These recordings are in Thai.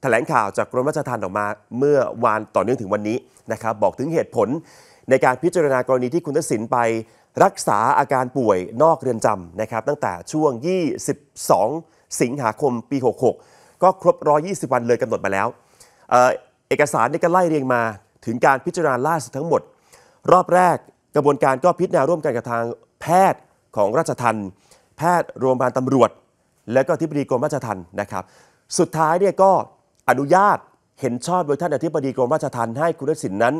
ถแถลงข่าวจากกรมราชทัณฑ์ออกมาเมื่อวานต่อเนื่องถึงวันนี้นะครับบอกถึงเหตุผลในการพิจารณากรณีที่คุณทักษิณไปรักษาอาการป่วยนอกเรือนจำนะครับ ตั้งแต่ช่วง 22 สิงหาคมปี 66 ก็ครบ 120 วันเลยกำหนดมาแล้ว เอกสารนี่ก็ไล่เรียงมาถึงการพิจารณาล่าสุดทั้งหมด รอบแรกกระบวนการก็พิจารณาร่วมกันกับทางแพทย์ของราชทันแพทย์โรงพยาบาลตำรวจและก็ทิบดีกรมราชทันนะครับ สุดท้ายเนี่ยก็อนุญาต เห็นชอบโดยท่านอธิบดีกรมราชทัณฑ์ให้คุณทักษิณนนั้น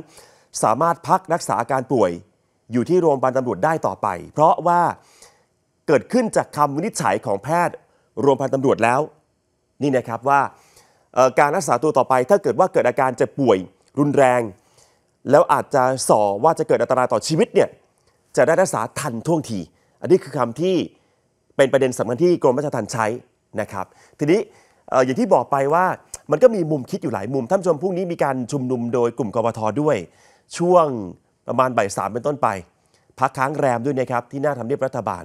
สามารถพักรักษาอาการป่วยอยู่ที่โรงพยาบาลตำรวจได้ต่อไป เพราะว่าเกิดขึ้นจากคำวินิจฉัยของแพทย์โรงพยาบาลตำรวจแล้วนี่นะครับว่าการรักษาตัวต่อไปถ้าเกิดว่าเกิดอาการเจ็บป่วยรุนแรง แล้วอาจจะส่อว่าจะเกิดอันตรายต่อชีวิตเนี่ยจะได้รักษาทันท่วงทีอันนี้คือคำที่เป็นประเด็นสำคัญที่กรมราชทัณฑ์ใช้นะครับ ทีนี้อย่างที่บอกไปว่ามันก็มีมุมคิดอยู่หลายมุม ท่านชมพรุ่งนี้มีการชุมนุมโดยกลุ่มกบทด้วย ช่วงประมาณบ่ายสามเป็นต้นไป พักค้างแรมด้วยนะครับที่หน้าทำเนียบรัฐบาล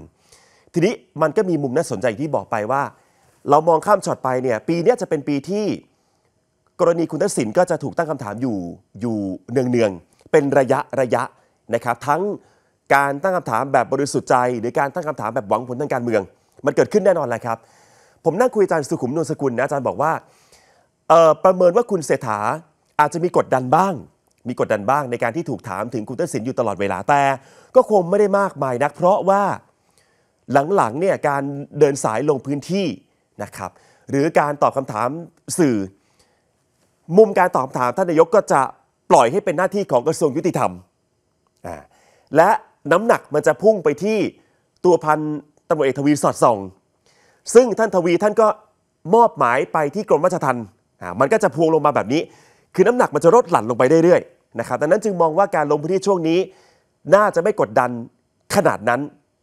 ทีนี้มันก็มีมุมน่าสนใจที่บอกไปว่า เรามองข้ามช็อตไปเนี่ยปีนี้จะเป็นปีที่กรณีคุณทักษิณก็จะถูกตั้งคำถามอยู่อยู่เนืองเนืองเป็นระยะระยะนะครับ ทั้งการตั้งคำถามแบบบริสุทธิ์ใจหรือการตั้งคำถามแบบหวังผลทางการเมือง มันเกิดขึ้นแน่นอนแหละครับผมนั่งคุยอาจารย์สุขุมนวลสกุลนะอาจารย์บอกว่าประเมินว่าคุณเศรษฐา อาจจะมีกดดันบ้าง มีกดดันบ้างในการที่ถูกถามถึงคุณเต้สินอยู่ตลอดเวลา แต่ก็คงไม่ได้มากมายนักเพราะว่าหลังๆเนี่ยการเดินสายลงพื้นที่นะครับหรือการตอบคำถามสื่อ มุมการตอบคำถามท่านนายกก็จะปล่อยให้เป็นหน้าที่ของกระทรวงยุติธรรมและน้ำหนักมันจะพุ่งไปที่ตัวพันตารวจเอกทวีสอดส่องซึ่งท่านทวีท่านก็มอบหมายไปที่กรมราชทัณฑ์มันก็จะพวงลงมาแบบนี้ คือน้ำหนักมันจะลดหลั่นลงไปเรื่อยๆ นะครับดังนั้นจึงมองว่าการลงพื้นที่ช่วงนี้ น่าจะไม่กดดันขนาดนั้น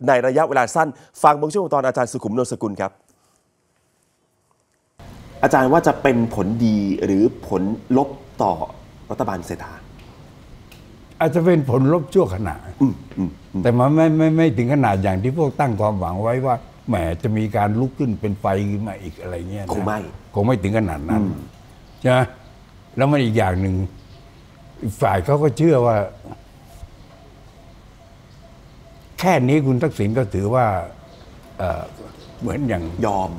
ในระยะเวลาสั้น ฟังบางช่วงตอนอาจารย์สุขุมนนสกุลครับ อาจารย์ว่าจะเป็นผลดีหรือผลลบต่อรัฐบาลเศรษฐาอาจจะเป็นผลลบชั่วขณะแต่มันไม่ไม่ไม่ถึงขนาดอย่างที่พวกตั้งความหวังไว้ว่าแหมจะมีการลุกขึ้นเป็นไฟมาอีกอะไรเงี้ยคงไม่คงไม่ถึงขนาดนั้นใช่ไหมแล้วมันอีกอย่างหนึ่งฝ่ายเขาก็เชื่อว่า แค่นี้คุณทักษิณก็ถือว่าเหมือนอย่างยอม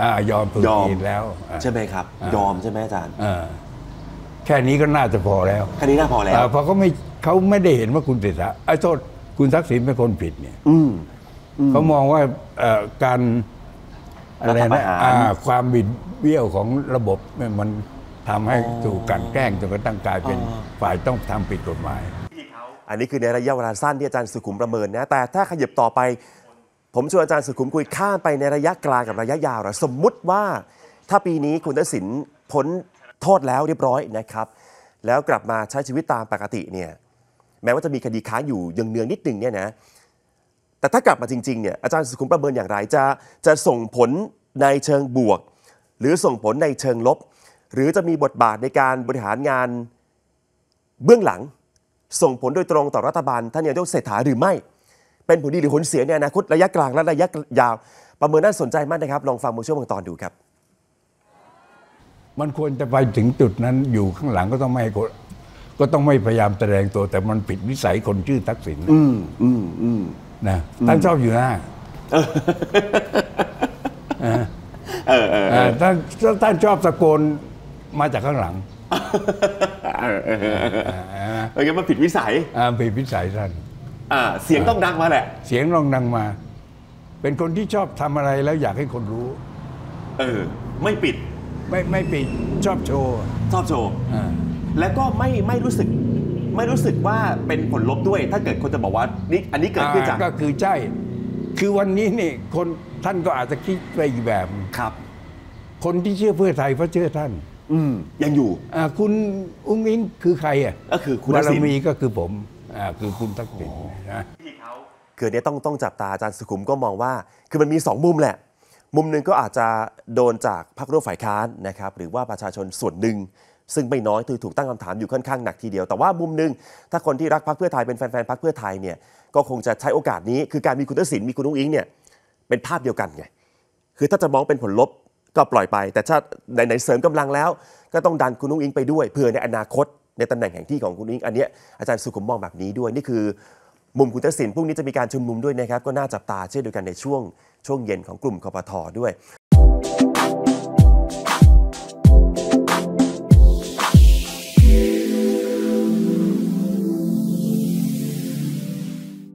อยอมพึงแล้ว ใช่ไหมครับ ยอมใช่ไหมอาจารย์แค่นี้ก็น่าจะพอแล้วแค่นี้น่าพอแล้วเพราะเขาไม่เขาไม่ได้เห็นว่าคุณเศรษฐาไอ้โทษคุณทักษิณเป็นคนผิด เนี่ย อืเขามองว่าการอะไรนะความบิดเบี้ยวของระบบเนี่ยมันทำให้ถูกกันแกล้งจนกระทั่งกลายเป็นฝ่ายต้องทำผิดกฎหมาย อันนี้คือในระยะเวลาสั้นที่อาจารย์สุขุมประเมินนะแต่ถ้าขยับต่อไป ผมชวนอาจารย์สุขุมคุยข้ามไปในระยะกลางกับระยะยาวสมมุติว่าถ้าปีนี้คุณทักษิณพ้นโทษแล้วเรียบร้อยนะครับ แล้วกลับมาใช้ชีวิตตามปกติเนี่ยแม้ว่าจะมีคดีค้างอยู่ยังเนืองนิดหนึ่งเนี่ยนะแต่ถ้ากลับมาจริงๆ เนี่ยอาจารย์สุขุมประเมินอย่างไรจะจะส่งผลในเชิงบวก หรือส่งผลในเชิงลบ หรือจะมีบทบาทในการบริหารงานเบื้องหลัง ส่งผลโดยตรงต่อรัฐบาล ท่านนายกเศรษฐาหรือไม่ เป็นผลดีหรือผลเสียในอนาคตระยะกลาง และระยะยาว ประเมินน่าสนใจมากนะครับ ลองฟังบางช่วงบางตอนดูครับ มันควรจะไปถึงจุดนั้นอยู่ข้างหลังก็ต้องไม่กก็ต้องไม่พยายามแสดงตัว แต่มันผิดวิสัยคนชื่อทักษิณอืมอืมอืมนะท่านชอบอยู่น่าท่านท่านชอบตะโกนมาจากข้างหลัง เออมันผิดวิสัยผิดวิสัยท่านเสียงต้องดังมาแหละ เสียงต้องดังมา เป็นคนที่ชอบทำอะไรแล้วอยากให้คนรู้ เออไม่ปิดไม่ไม่ปิดชอบโชว์ชอบโชว์แล้วก็ไม่ไม่รู้สึกไม่รู้สึกว่าเป็นผลลบด้วยถ้าเกิดคนจะบอกว่านี่ อันนี้เกิดขึ้นจากก็คือใช่ คือวันนี้นี่คนท่านก็อาจจะคิดไปอีกแบบครับ คนที่เชื่อเพื่อไทยเพราะเชื่อท่าน อืมยังอยู่อ่าคุณอุ้งอิงคือใครอ่ะก็คือ คุณบารมีก็คือผมอ่าคือคุณทักษิณนะคือเนี่ยต้องต้องจับตาอาจารย์สุขุมก็มองว่า คือมันมี 2 มุมแหละ มุมหนึ่งก็อาจจะโดนจากพรรคร่วมฝ่ายค้านนะครับ หรือว่าประชาชนส่วนหนึ่งซึ่งไม่น้อยถือถูกตั้งคำถามอยู่ค่อนข้างหนักทีเดียว แต่ว่ามุมนึง ถ้าคนที่รักพรรคเพื่อไทยเป็นแฟนๆพรรคเพื่อไทยเนี่ยก็คงจะใช้โอกาสนี้คือการมีคุณทักษิณมีคุณนุ้งอิงเนี่ยเป็นภาพเดียวกันไงคือถ้าจะมองเป็นผลลบก็ปล่อยไป แต่ถ้าไหนๆเสริมกำลังแล้ว ก็ต้องดันคุณนุ้งอิงไปด้วยเผื่อในอนาคต ในตำแหน่งแห่งที่ของคุณอิงอันเนี้ยอาจารย์สุขุมมองแบบนี้ด้วยนี่คือมุมคุณทักษิณพรุ่งนี้จะมีการชุมนุมด้วยนะครับก็น่าจับตาเช่นเดียวกันในช่วง ช่วงเย็นของกลุ่มคอปทอด้วย